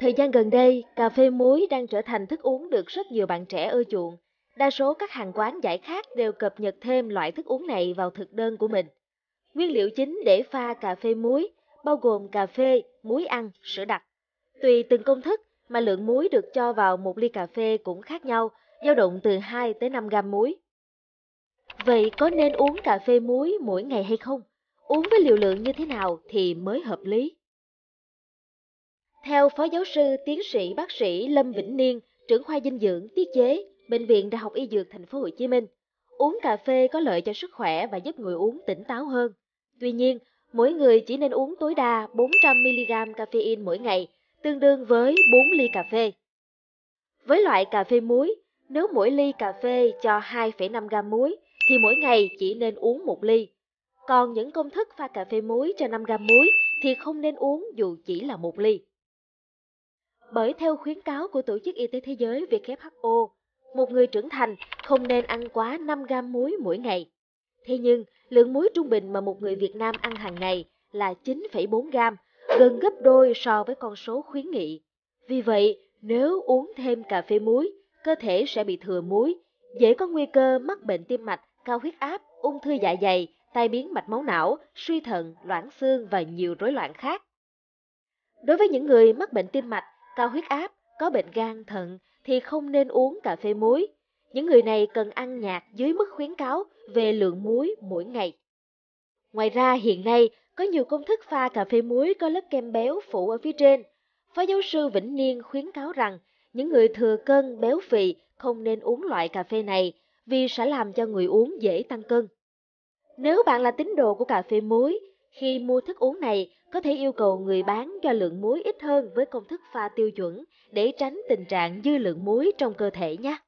Thời gian gần đây, cà phê muối đang trở thành thức uống được rất nhiều bạn trẻ ưa chuộng. Đa số các hàng quán giải khát đều cập nhật thêm loại thức uống này vào thực đơn của mình. Nguyên liệu chính để pha cà phê muối bao gồm cà phê, muối ăn, sữa đặc. Tùy từng công thức mà lượng muối được cho vào một ly cà phê cũng khác nhau, dao động từ 2 tới 5 gam muối. Vậy có nên uống cà phê muối mỗi ngày hay không? Uống với liều lượng như thế nào thì mới hợp lý? Theo Phó Giáo sư Tiến sĩ Bác sĩ Lâm Vĩnh Niên, trưởng khoa dinh dưỡng tiết chế, Bệnh viện Đại học Y Dược Thành phố Hồ Chí Minh, uống cà phê có lợi cho sức khỏe và giúp người uống tỉnh táo hơn. Tuy nhiên, mỗi người chỉ nên uống tối đa 400mg caffeine mỗi ngày, tương đương với 4 ly cà phê. Với loại cà phê muối, nếu mỗi ly cà phê cho 2,5 g muối thì mỗi ngày chỉ nên uống 1 ly. Còn những công thức pha cà phê muối cho 5 g muối thì không nên uống dù chỉ là 1 ly bởi theo khuyến cáo của Tổ chức Y tế Thế giới WHO, một người trưởng thành không nên ăn quá 5 gram muối mỗi ngày. Thế nhưng, lượng muối trung bình mà một người Việt Nam ăn hàng ngày là 9,4 gram, gần gấp đôi so với con số khuyến nghị. Vì vậy, nếu uống thêm cà phê muối, cơ thể sẽ bị thừa muối, dễ có nguy cơ mắc bệnh tim mạch, cao huyết áp, ung thư dạ dày, tai biến mạch máu não, suy thận, loãng xương và nhiều rối loạn khác. Đối với những người mắc bệnh tim mạch, cao huyết áp, có bệnh gan, thận thì không nên uống cà phê muối. Những người này cần ăn nhạt dưới mức khuyến cáo về lượng muối mỗi ngày. Ngoài ra hiện nay có nhiều công thức pha cà phê muối có lớp kem béo phủ ở phía trên. Phó giáo sư Vĩnh Niên khuyến cáo rằng những người thừa cân béo phì không nên uống loại cà phê này vì sẽ làm cho người uống dễ tăng cân. Nếu bạn là tín đồ của cà phê muối khi mua thức uống này, có thể yêu cầu người bán cho lượng muối ít hơn với công thức pha tiêu chuẩn để tránh tình trạng dư lượng muối trong cơ thể nhé.